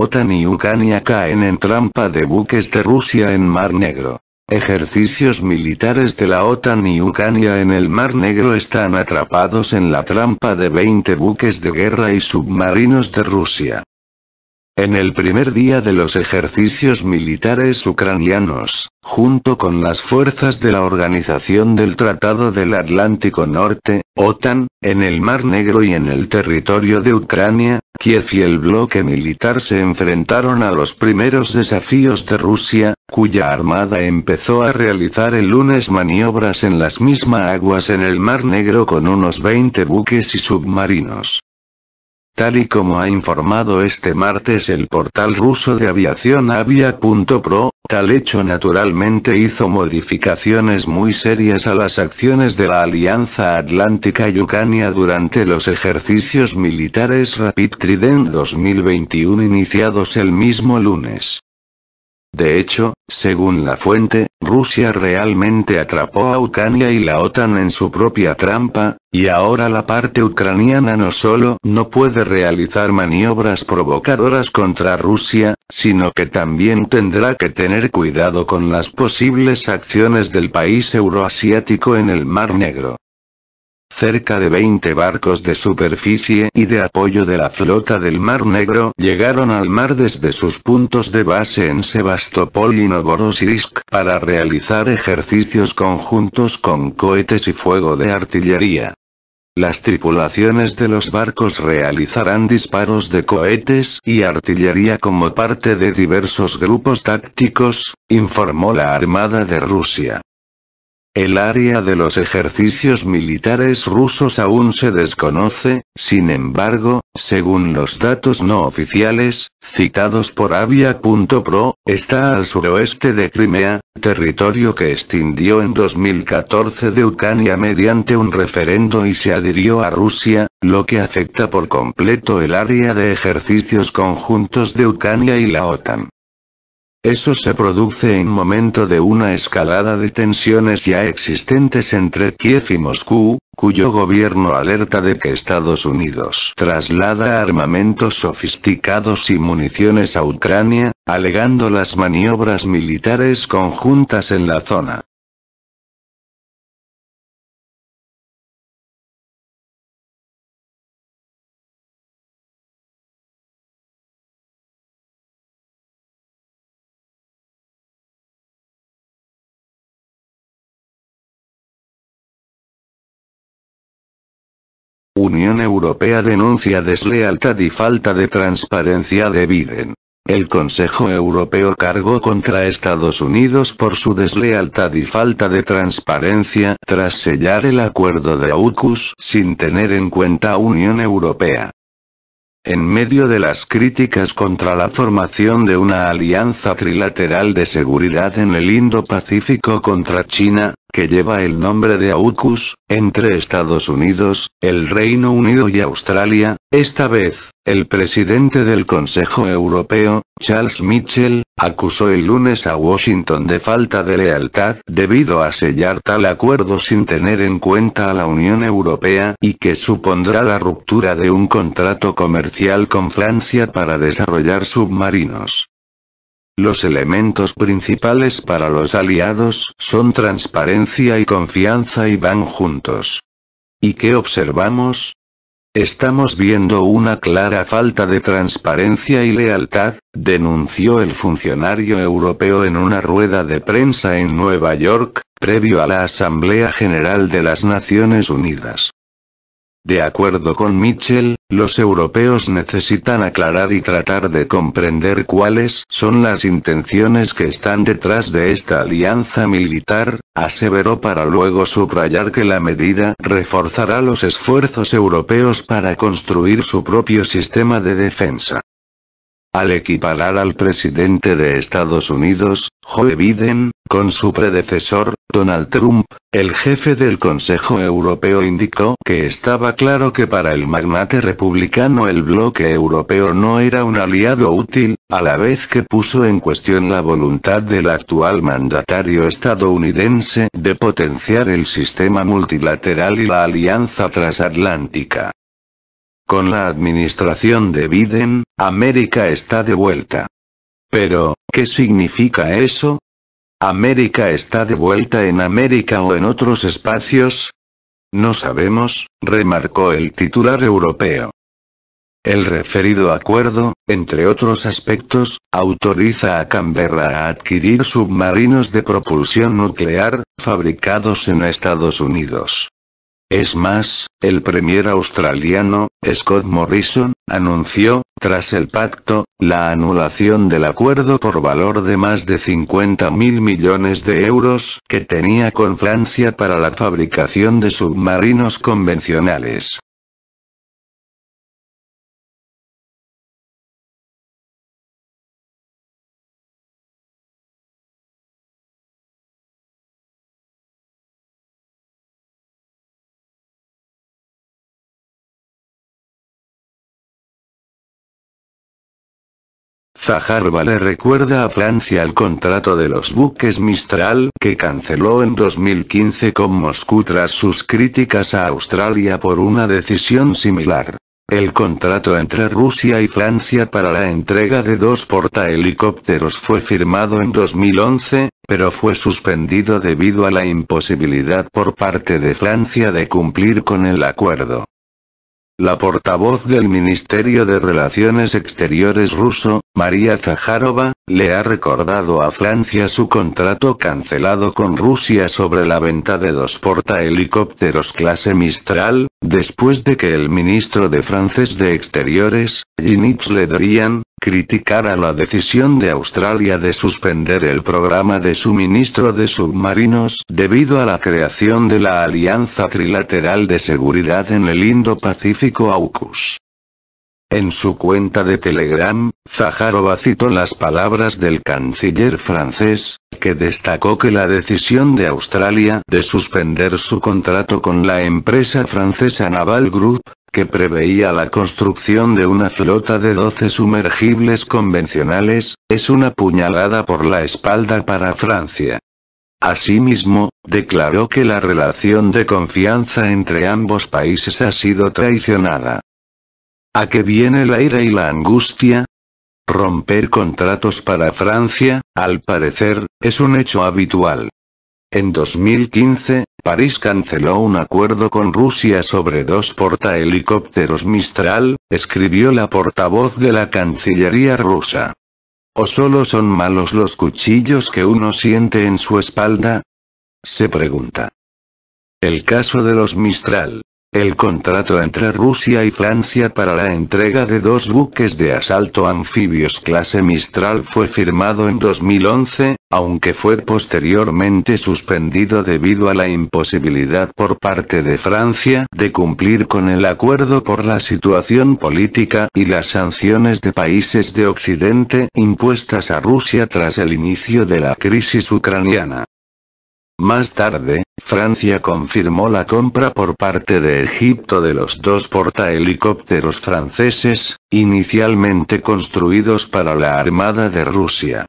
OTAN y Ucrania caen en trampa de buques de Rusia en Mar Negro. Ejercicios militares de la OTAN y Ucrania en el Mar Negro están atrapados en la trampa de 20 buques de guerra y submarinos de Rusia. En el primer día de los ejercicios militares ucranianos, junto con las fuerzas de la Organización del Tratado del Atlántico Norte, OTAN, en el Mar Negro y en el territorio de Ucrania, Kiev y el bloque militar se enfrentaron a los primeros desafíos de Rusia, cuya armada empezó a realizar el lunes maniobras en las mismas aguas en el Mar Negro con unos 20 buques y submarinos. Tal y como ha informado este martes el portal ruso de aviación avia.pro, Tal hecho naturalmente hizo modificaciones muy serias a las acciones de la Alianza Atlántica Yucania durante los ejercicios militares Rapid Trident 2021 iniciados el mismo lunes. De hecho, según la fuente, Rusia realmente atrapó a Ucrania y la OTAN en su propia trampa, y ahora la parte ucraniana no solo no puede realizar maniobras provocadoras contra Rusia, sino que también tendrá que tener cuidado con las posibles acciones del país euroasiático en el Mar Negro cerca de 20 barcos de superficie y de apoyo de la flota del Mar Negro llegaron al mar desde sus puntos de base en Sebastopol y Novorossiysk para realizar ejercicios conjuntos con cohetes y fuego de artillería. Las tripulaciones de los barcos realizarán disparos de cohetes y artillería como parte de diversos grupos tácticos, informó la Armada de Rusia. El área de los ejercicios militares rusos aún se desconoce, sin embargo, según los datos no oficiales, citados por Avia.pro, está al suroeste de Crimea, territorio que extindió en 2014 de Ucrania mediante un referendo y se adhirió a Rusia, lo que afecta por completo el área de ejercicios conjuntos de Ucrania y la OTAN. Eso se produce en momento de una escalada de tensiones ya existentes entre Kiev y Moscú, cuyo gobierno alerta de que Estados Unidos traslada armamentos sofisticados y municiones a Ucrania, alegando las maniobras militares conjuntas en la zona. Unión Europea denuncia deslealtad y falta de transparencia de Biden. El Consejo Europeo cargó contra Estados Unidos por su deslealtad y falta de transparencia tras sellar el acuerdo de AUKUS sin tener en cuenta Unión Europea. En medio de las críticas contra la formación de una alianza trilateral de seguridad en el Indo-Pacífico contra China, que lleva el nombre de AUKUS, entre Estados Unidos, el Reino Unido y Australia, esta vez, el presidente del Consejo Europeo, Charles Mitchell, acusó el lunes a Washington de falta de lealtad debido a sellar tal acuerdo sin tener en cuenta a la Unión Europea y que supondrá la ruptura de un contrato comercial con Francia para desarrollar submarinos. Los elementos principales para los aliados son transparencia y confianza y van juntos. ¿Y qué observamos? Estamos viendo una clara falta de transparencia y lealtad, denunció el funcionario europeo en una rueda de prensa en Nueva York, previo a la Asamblea General de las Naciones Unidas. De acuerdo con Mitchell, los europeos necesitan aclarar y tratar de comprender cuáles son las intenciones que están detrás de esta alianza militar, aseveró para luego subrayar que la medida reforzará los esfuerzos europeos para construir su propio sistema de defensa. Al equiparar al presidente de Estados Unidos, Joe Biden, con su predecesor, Donald Trump, el jefe del Consejo Europeo indicó que estaba claro que para el magnate republicano el bloque europeo no era un aliado útil, a la vez que puso en cuestión la voluntad del actual mandatario estadounidense de potenciar el sistema multilateral y la alianza transatlántica. Con la administración de Biden, América está de vuelta. Pero, ¿qué significa eso? ¿América está de vuelta en América o en otros espacios? No sabemos, remarcó el titular europeo. El referido acuerdo, entre otros aspectos, autoriza a Canberra a adquirir submarinos de propulsión nuclear, fabricados en Estados Unidos. Es más, el premier australiano, Scott Morrison, anunció, tras el pacto, la anulación del acuerdo por valor de más de 50 mil millones de euros que tenía con Francia para la fabricación de submarinos convencionales. Zaharba le recuerda a Francia el contrato de los buques Mistral que canceló en 2015 con Moscú tras sus críticas a Australia por una decisión similar. El contrato entre Rusia y Francia para la entrega de dos portahelicópteros fue firmado en 2011, pero fue suspendido debido a la imposibilidad por parte de Francia de cumplir con el acuerdo. La portavoz del Ministerio de Relaciones Exteriores ruso, María Zaharova, le ha recordado a Francia su contrato cancelado con Rusia sobre la venta de dos portahelicópteros clase Mistral, Después de que el ministro de Frances de Exteriores, Jean-Yves Le Drian, criticara la decisión de Australia de suspender el programa de suministro de submarinos debido a la creación de la Alianza Trilateral de Seguridad en el Indo-Pacífico AUKUS. En su cuenta de Telegram, Zaharova citó las palabras del canciller francés, que destacó que la decisión de Australia de suspender su contrato con la empresa francesa Naval Group, que preveía la construcción de una flota de 12 sumergibles convencionales, es una puñalada por la espalda para Francia. Asimismo, declaró que la relación de confianza entre ambos países ha sido traicionada. ¿A qué viene la ira y la angustia? Romper contratos para Francia, al parecer, es un hecho habitual. En 2015, París canceló un acuerdo con Rusia sobre dos portahelicópteros Mistral, escribió la portavoz de la Cancillería rusa. ¿O solo son malos los cuchillos que uno siente en su espalda? Se pregunta. El caso de los Mistral. El contrato entre Rusia y Francia para la entrega de dos buques de asalto anfibios clase Mistral fue firmado en 2011, aunque fue posteriormente suspendido debido a la imposibilidad por parte de Francia de cumplir con el acuerdo por la situación política y las sanciones de países de Occidente impuestas a Rusia tras el inicio de la crisis ucraniana. Más tarde, Francia confirmó la compra por parte de Egipto de los dos portahelicópteros franceses, inicialmente construidos para la Armada de Rusia.